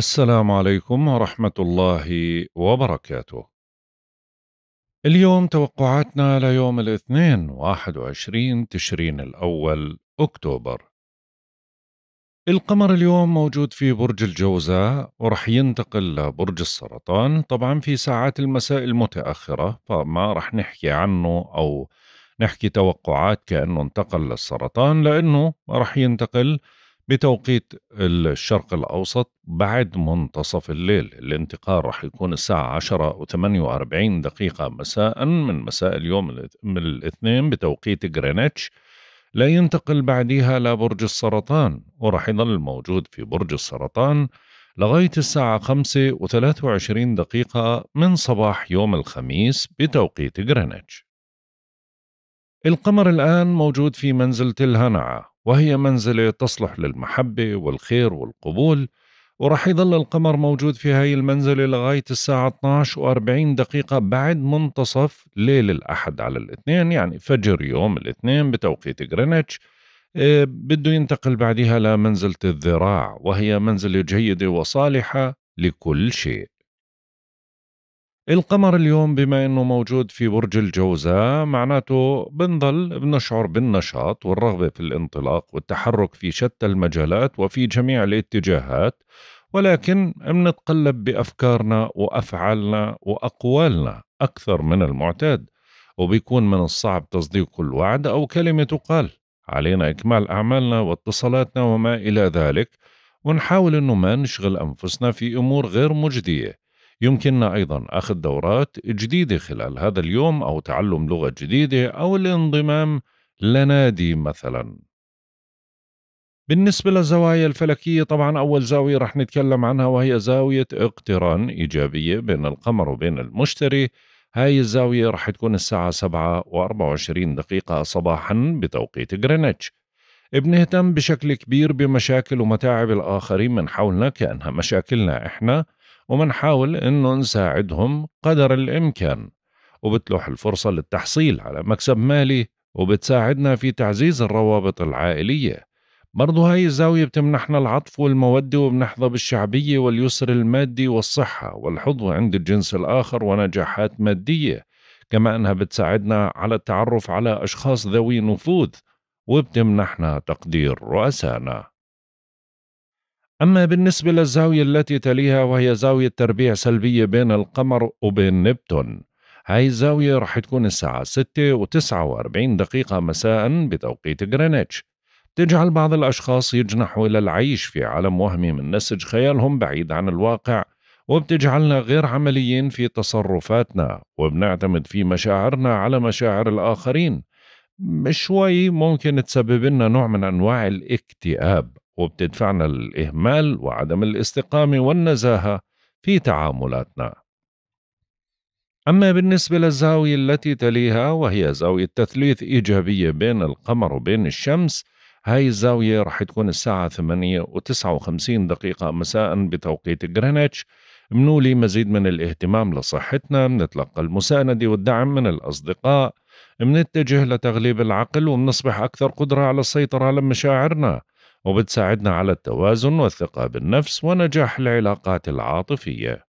السلام عليكم ورحمة الله وبركاته. اليوم توقعاتنا ليوم الاثنين 21 تشرين الأول أكتوبر. القمر اليوم موجود في برج الجوزاء ورح ينتقل لبرج السرطان طبعا في ساعات المساء المتأخرة فما رح نحكي عنه أو نحكي توقعات كأنه انتقل للسرطان لأنه رح ينتقل بتوقيت الشرق الأوسط بعد منتصف الليل الانتقال راح يكون الساعة 10 و48 دقيقة مساء من مساء اليوم من الاثنين بتوقيت غرينتش لا ينتقل بعديها لبرج السرطان وراح يظل موجود في برج السرطان لغاية الساعة 5 و23 دقيقة من صباح يوم الخميس بتوقيت غرينتش القمر الآن موجود في منزلة الهنعة وهي منزلة تصلح للمحبة والخير والقبول ورح يظل القمر موجود في هاي المنزلة لغاية الساعة 12 و40 دقيقة بعد منتصف ليل الأحد على الاثنين يعني فجر يوم الاثنين بتوقيت غرينتش آه، بده ينتقل بعدها لمنزلة الذراع وهي منزلة جيدة وصالحة لكل شيء القمر اليوم بما انه موجود في برج الجوزاء معناته بنظل بنشعر بالنشاط والرغبه في الانطلاق والتحرك في شتى المجالات وفي جميع الاتجاهات ولكن بنتقلب بافكارنا وافعالنا واقوالنا اكثر من المعتاد وبيكون من الصعب تصديق كل وعد او كلمه تقال علينا اكمال اعمالنا واتصالاتنا وما الى ذلك ونحاول انه ما نشغل انفسنا في امور غير مجديه يمكننا أيضا أخذ دورات جديدة خلال هذا اليوم أو تعلم لغة جديدة أو الانضمام لنادي مثلا بالنسبة للزوايا الفلكية طبعا أول زاوية رح نتكلم عنها وهي زاوية اقتران إيجابية بين القمر وبين المشتري هاي الزاوية رح تكون الساعة 7 و24 دقيقة صباحا بتوقيت غرينتش بنهتم بشكل كبير بمشاكل ومتاعب الآخرين من حولنا كأنها مشاكلنا إحنا ومنحاول أنه نساعدهم قدر الإمكان وبتلوح الفرصة للتحصيل على مكسب مالي وبتساعدنا في تعزيز الروابط العائلية برضو هاي الزاوية بتمنحنا العطف والمودة وبنحظى بالشعبية واليسر المادي والصحة والحظوة عند الجنس الآخر ونجاحات مادية كما أنها بتساعدنا على التعرف على أشخاص ذوي نفوذ وبتمنحنا تقدير رؤسائنا أما بالنسبة للزاوية التي تليها وهي زاوية تربيع سلبية بين القمر وبين نبتون هاي الزاوية رح تكون الساعة 6 و 49 دقيقة مساء بتوقيت غرينتش تجعل بعض الأشخاص يجنحوا إلى العيش في عالم وهمي من نسج خيالهم بعيد عن الواقع وبتجعلنا غير عمليين في تصرفاتنا وبنعتمد في مشاعرنا على مشاعر الآخرين شوي ممكن تسبب لنا نوع من أنواع الاكتئاب وبتدفعنا للإهمال وعدم الاستقامة والنزاهة في تعاملاتنا أما بالنسبة للزاوية التي تليها وهي زاوية تثليث إيجابية بين القمر وبين الشمس هاي الزاوية رح تكون الساعة 8 و59 دقيقة مساء بتوقيت غرينتش منولي مزيد من الاهتمام لصحتنا منتلقى المساندة والدعم من الأصدقاء منتجه لتغليب العقل ومنصبح أكثر قدرة على السيطرة على مشاعرنا وبتساعدنا على التوازن والثقة بالنفس ونجاح العلاقات العاطفية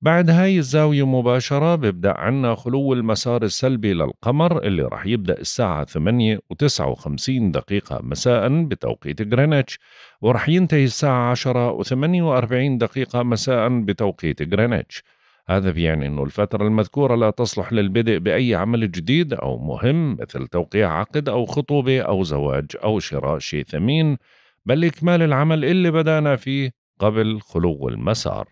بعد هاي الزاوية مباشرة بيبدأ عنا خلو المسار السلبي للقمر اللي رح يبدأ الساعة 8 و59 دقيقة مساء بتوقيت غرينتش ورح ينتهي الساعة 10 و48 دقيقة مساء بتوقيت غرينتش هذا بيعني أن الفترة المذكورة لا تصلح للبدء بأي عمل جديد أو مهم مثل توقيع عقد أو خطوبة أو زواج أو شراء شيء ثمين بل إكمال العمل اللي بدأنا فيه قبل خلو المسار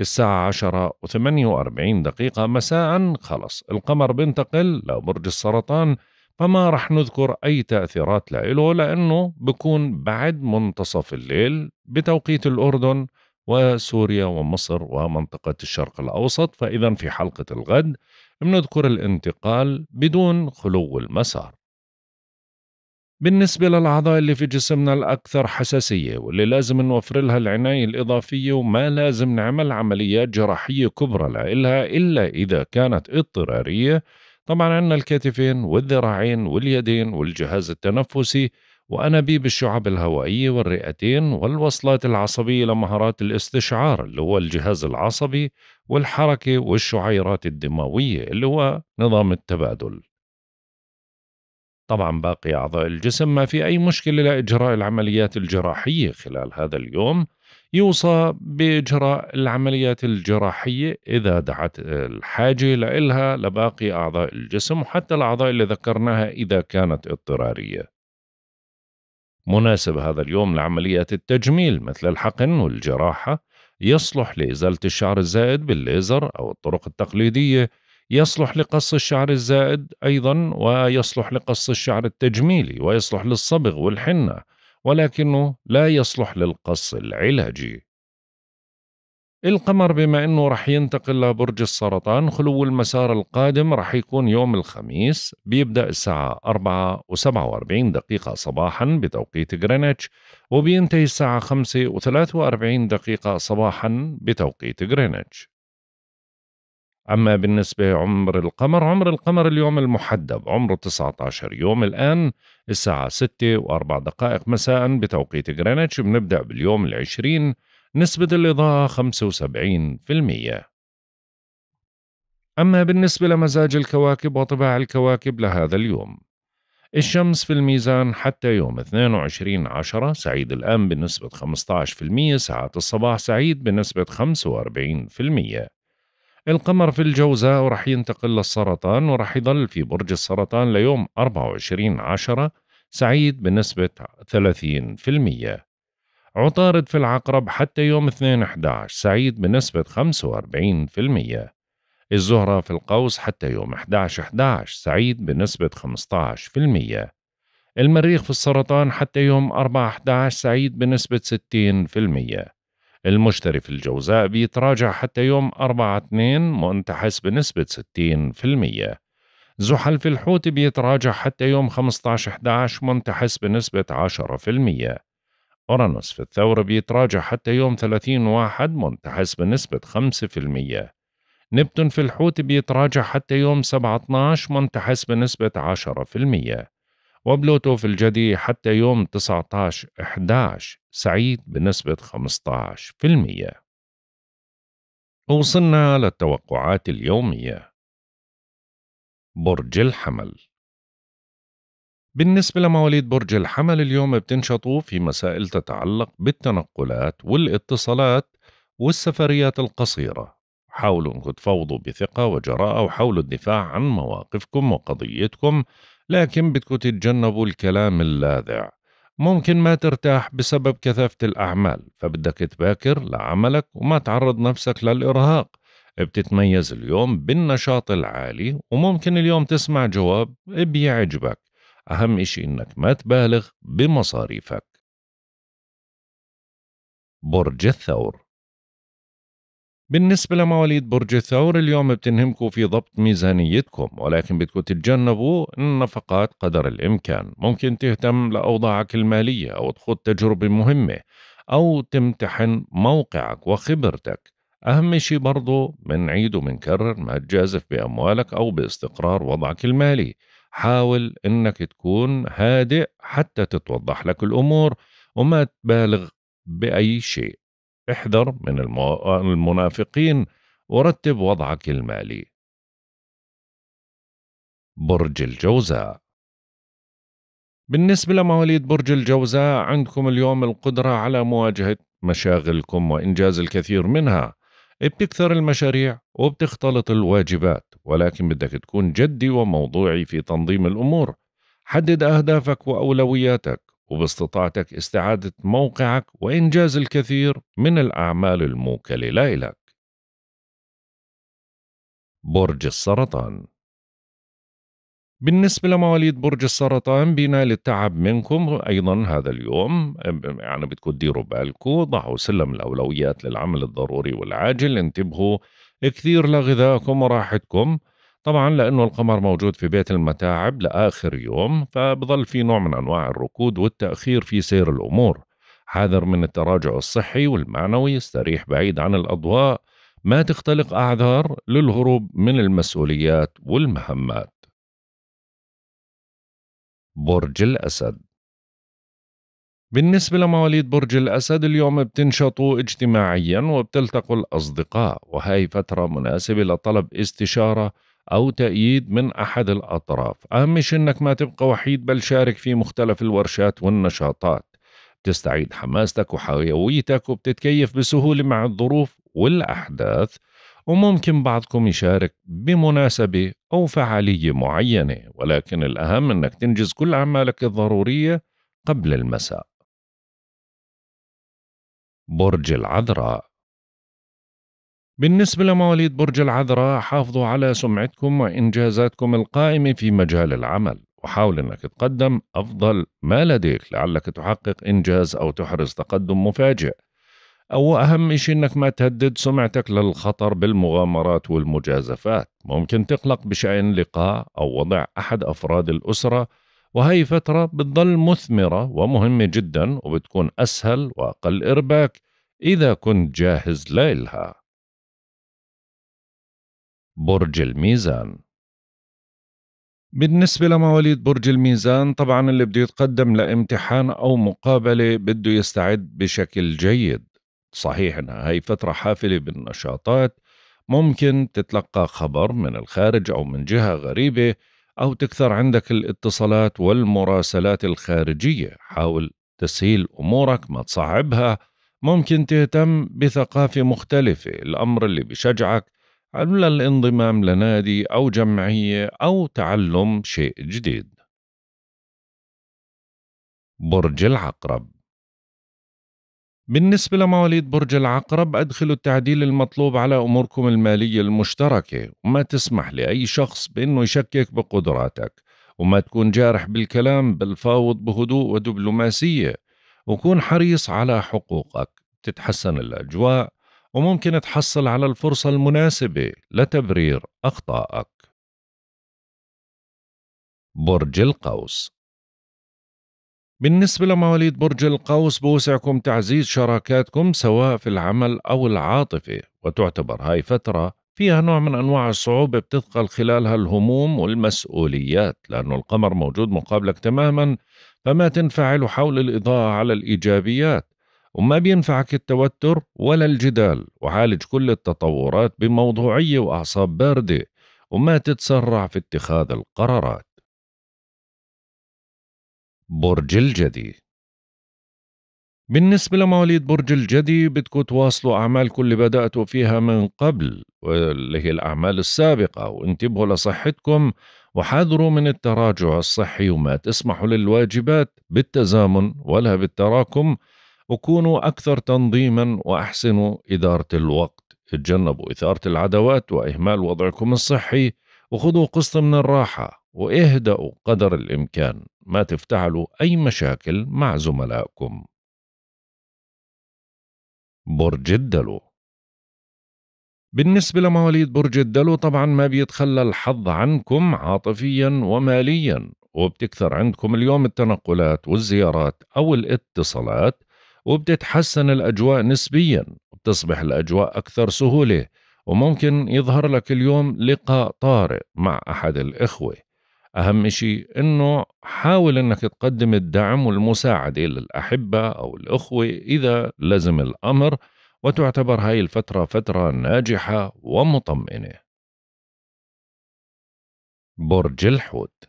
الساعة عشرة وثمانية وأربعين دقيقة مساء خلص القمر بنتقل لبرج السرطان فما رح نذكر أي تأثيرات لإله لأنه بكون بعد منتصف الليل بتوقيت الأردن وسوريا ومصر ومنطقة الشرق الأوسط فإذا في حلقة الغد بنذكر الانتقال بدون خلو المسار بالنسبة للأعضاء اللي في جسمنا الأكثر حساسية واللي لازم نوفر لها العناية الإضافية وما لازم نعمل عمليات جراحية كبرى لها إلا إذا كانت اضطرارية طبعا عندنا الكتفين والذراعين واليدين والجهاز التنفسي وأنابيب الشعب الهوائية والرئتين والوصلات العصبية لمهارات الاستشعار اللي هو الجهاز العصبي والحركة والشعيرات الدموية اللي هو نظام التبادل طبعا باقي أعضاء الجسم ما في أي مشكلة لإجراء العمليات الجراحية خلال هذا اليوم يوصى بإجراء العمليات الجراحية إذا دعت الحاجة لإلها لباقي أعضاء الجسم وحتى الأعضاء اللي ذكرناها إذا كانت اضطرارية مناسب هذا اليوم لعملية التجميل مثل الحقن والجراحة يصلح لإزالة الشعر الزائد بالليزر أو الطرق التقليدية يصلح لقص الشعر الزائد أيضا ويصلح لقص الشعر التجميلي ويصلح للصبغ والحنة ولكنه لا يصلح للقص العلاجي القمر بما أنه رح ينتقل لبرج السرطان خلو المسار القادم رح يكون يوم الخميس بيبدأ الساعة 4 و47 دقيقة صباحا بتوقيت غرينتش وبينتهي الساعة 5 و43 دقيقة صباحا بتوقيت غرينتش. أما بالنسبة عمر القمر عمر القمر اليوم المحدب عمره 19 يوم الآن الساعة 6 و4 دقائق مساء بتوقيت غرينتش بنبدأ باليوم العشرين 20 نسبة الإضاءة 75% أما بالنسبة لمزاج الكواكب وطباع الكواكب لهذا اليوم الشمس في الميزان حتى يوم 22 عشرة سعيد الآن بنسبة 15% ساعات الصباح سعيد بنسبة 45% القمر في الجوزاء ورح ينتقل للسرطان ورح يظل في برج السرطان ليوم 24 عشرة سعيد بنسبة 30% عطارد في العقرب حتى يوم 2/11 سعيد بنسبة 45% الزهرة في القوس حتى يوم 11/11 سعيد بنسبة 15% المريخ في السرطان حتى يوم 4/11 سعيد بنسبة 60% المشتري في الجوزاء بيتراجع حتى يوم 4/2 منتحس بنسبة 60% زحل في الحوت بيتراجع حتى يوم 15/11 منتحس بنسبة 10% أورانوس في الثورة بيتراجع حتى يوم 30 واحد منتحس بنسبة 5% نبتون في الحوت بيتراجع حتى يوم 17 منتحس بنسبة 10% وبلوتو في الجدي حتى يوم 19 11 سعيد بنسبة 15% وصلنا للتوقعات اليومية برج الحمل بالنسبة لمواليد برج الحمل اليوم بتنشطوا في مسائل تتعلق بالتنقلات والاتصالات والسفريات القصيرة حاولوا أنكم تفوضوا بثقة وجراءة وحاولوا الدفاع عن مواقفكم وقضيتكم لكن بدكم تتجنبوا الكلام اللاذع ممكن ما ترتاح بسبب كثافة الأعمال فبدك تباكر لعملك وما تعرض نفسك للإرهاق بتتميز اليوم بالنشاط العالي وممكن اليوم تسمع جواب بيعجبك أهم إشي إنك ما تبالغ بمصاريفك برج الثور بالنسبة لمواليد برج الثور اليوم بتنهمكم في ضبط ميزانيتكم ولكن بدكم تتجنبوا النفقات قدر الإمكان ممكن تهتم لأوضاعك المالية أو تخوض تجربة مهمة أو تمتحن موقعك وخبرتك أهم شيء برضو منعيد ومنكرر ما تجازف بأموالك أو باستقرار وضعك المالي حاول انك تكون هادئ حتى تتوضح لك الامور وما تبالغ باي شيء احذر من المنافقين ورتب وضعك المالي برج الجوزاء بالنسبة لمواليد برج الجوزاء عندكم اليوم القدرة على مواجهة مشاغلكم وإنجاز الكثير منها بتكثر المشاريع وبتختلط الواجبات ولكن بدك تكون جدي وموضوعي في تنظيم الأمور حدد أهدافك وأولوياتك وباستطاعتك استعادة موقعك وإنجاز الكثير من الأعمال الموكلة لك برج السرطان بالنسبة لمواليد برج السرطان بينال التعب منكم أيضا هذا اليوم يعني بدكم تديروا بالكم ضعوا سلم الأولويات للعمل الضروري والعاجل انتبهوا كثير لغذائكم وراحتكم طبعا لأنه القمر موجود في بيت المتاعب لآخر يوم فبضل في نوع من أنواع الركود والتأخير في سير الأمور حذر من التراجع الصحي والمعنوي استريح بعيد عن الأضواء ما تختلق أعذار للهروب من المسؤوليات والمهمات برج الأسد بالنسبة لمواليد برج الأسد اليوم بتنشطوا اجتماعيا وبتلتقوا الأصدقاء وهي فترة مناسبة لطلب استشارة أو تأييد من أحد الأطراف أهم شيء أنك ما تبقى وحيد بل شارك في مختلف الورشات والنشاطات بتستعيد حماستك وحيويتك وبتتكيف بسهولة مع الظروف والأحداث وممكن بعضكم يشارك بمناسبة أو فعالية معينة ولكن الأهم أنك تنجز كل أعمالك الضرورية قبل المساء برج العذراء بالنسبة لمواليد برج العذراء حافظوا على سمعتكم وإنجازاتكم القائمة في مجال العمل وحاول أنك تقدم أفضل ما لديك لعلك تحقق إنجاز أو تحرز تقدم مفاجئ أو أهم شيء أنك ما تهدد سمعتك للخطر بالمغامرات والمجازفات ممكن تقلق بشأن لقاء أو وضع أحد أفراد الأسرة وهي فترة بتضل مثمرة ومهمة جدا وبتكون أسهل وأقل إرباك إذا كنت جاهز لإلها برج الميزان بالنسبة لمواليد برج الميزان طبعا اللي بده يتقدم لامتحان أو مقابلة بده يستعد بشكل جيد صحيح انها هي فترة حافلة بالنشاطات ممكن تتلقى خبر من الخارج أو من جهة غريبة أو تكثر عندك الاتصالات والمراسلات الخارجية حاول تسهيل أمورك ما تصعبها ممكن تهتم بثقافة مختلفة الأمر اللي بشجعك على الانضمام لنادي أو جمعية أو تعلم شيء جديد برج العقرب بالنسبة لمواليد برج العقرب أدخلوا التعديل المطلوب على أموركم المالية المشتركة وما تسمح لأي شخص بأنه يشكك بقدراتك وما تكون جارح بالكلام بل فاوض بهدوء ودبلوماسية وكون حريص على حقوقك تتحسن الأجواء وممكن تحصل على الفرصة المناسبة لتبرير أخطائك برج القوس بالنسبة لمواليد برج القوس بوسعكم تعزيز شراكاتكم سواء في العمل أو العاطفة وتعتبر هاي فترة فيها نوع من أنواع الصعوبة بتثقل خلالها الهموم والمسؤوليات لأنه القمر موجود مقابلك تماما فما تنفعل حول الإضاءة على الإيجابيات وما بينفعك التوتر ولا الجدال وعالج كل التطورات بموضوعية وأعصاب باردة وما تتسرع في اتخاذ القرارات برج الجدي بالنسبة لمواليد برج الجدي بدكم تواصلوا أعمالكم اللي بدأتوا فيها من قبل واللي هي الأعمال السابقة وانتبهوا لصحتكم وحاذروا من التراجع الصحي وما تسمحوا للواجبات بالتزامن ولا بالتراكم وكونوا أكثر تنظيما وأحسنوا إدارة الوقت تجنبوا إثارة العدوات وإهمال وضعكم الصحي وخذوا قسط من الراحة واهدأوا قدر الإمكان ما تفتعلوا أي مشاكل مع زملائكم برج الدلو بالنسبة لمواليد برج الدلو طبعا ما بيتخلى الحظ عنكم عاطفيا وماليا وبتكثر عندكم اليوم التنقلات والزيارات أو الاتصالات وبتتحسن الأجواء نسبيا وبتصبح الأجواء أكثر سهولة وممكن يظهر لك اليوم لقاء طارئ مع أحد الإخوة أهم شيء أنه حاول أنك تقدم الدعم والمساعدة للأحبة أو الأخوة إذا لزم الأمر وتعتبر هاي الفترة فترة ناجحة ومطمئنة برج الحوت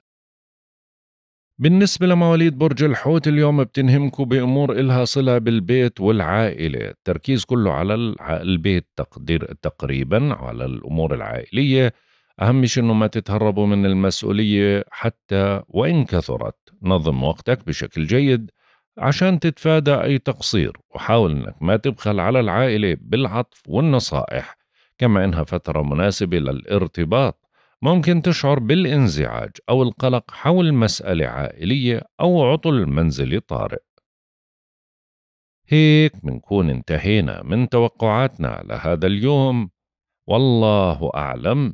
بالنسبة لمواليد برج الحوت اليوم بتنهمكوا بأمور إلها صلة بالبيت والعائلة التركيز كله على البيت تقدير تقريبا على الأمور العائلية أهم شيء إنه ما تتهربوا من المسؤولية حتى وإن كثرت نظم وقتك بشكل جيد عشان تتفادى أي تقصير وحاول إنك ما تبخل على العائلة بالعطف والنصائح كما إنها فترة مناسبة للارتباط ممكن تشعر بالانزعاج أو القلق حول مسألة عائلية أو عطل منزلي طارئ هيك منكون انتهينا من توقعاتنا لهذا اليوم والله أعلم